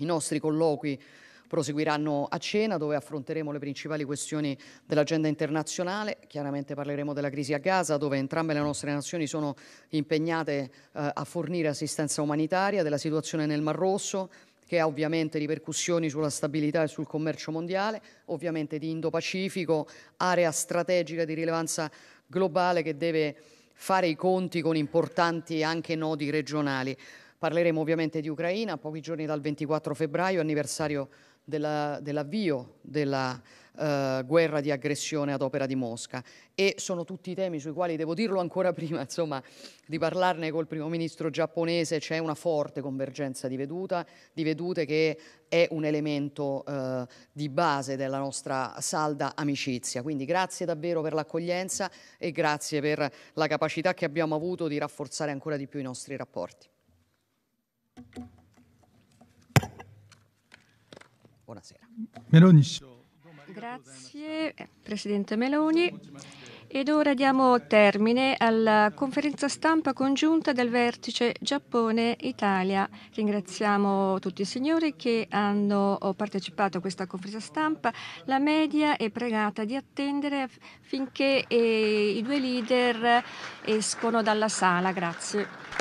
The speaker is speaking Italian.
I nostri colloqui proseguiranno a cena dove affronteremo le principali questioni dell'agenda internazionale, chiaramente parleremo della crisi a Gaza dove entrambe le nostre nazioni sono impegnate eh, a fornire assistenza umanitaria, della situazione nel Mar Rosso che ha ovviamente ripercussioni sulla stabilità e sul commercio mondiale, ovviamente di Indo-Pacifico, area strategica di rilevanza globale che deve fare i conti con importanti anche nodi regionali. Parleremo ovviamente di Ucraina, pochi giorni dal 24 febbraio, anniversario dell'avvio della, della eh, guerra di aggressione ad opera di Mosca e sono tutti temi sui quali devo dirlo ancora prima insomma, di parlarne col primo ministro giapponese c'è una forte convergenza di, veduta, di vedute che è un elemento uh, di base della nostra salda amicizia quindi grazie davvero per l'accoglienza e grazie per la capacità che abbiamo avuto di rafforzare ancora di più i nostri rapporti Buonasera. Meloni. Grazie eh, Presidente Meloni. Ed ora diamo termine alla conferenza stampa congiunta del vertice Giappone-Italia. Ringraziamo tutti i signori che hanno partecipato a questa conferenza stampa. La media è pregata di attendere finché eh, i due leader eh, escono dalla sala. Grazie.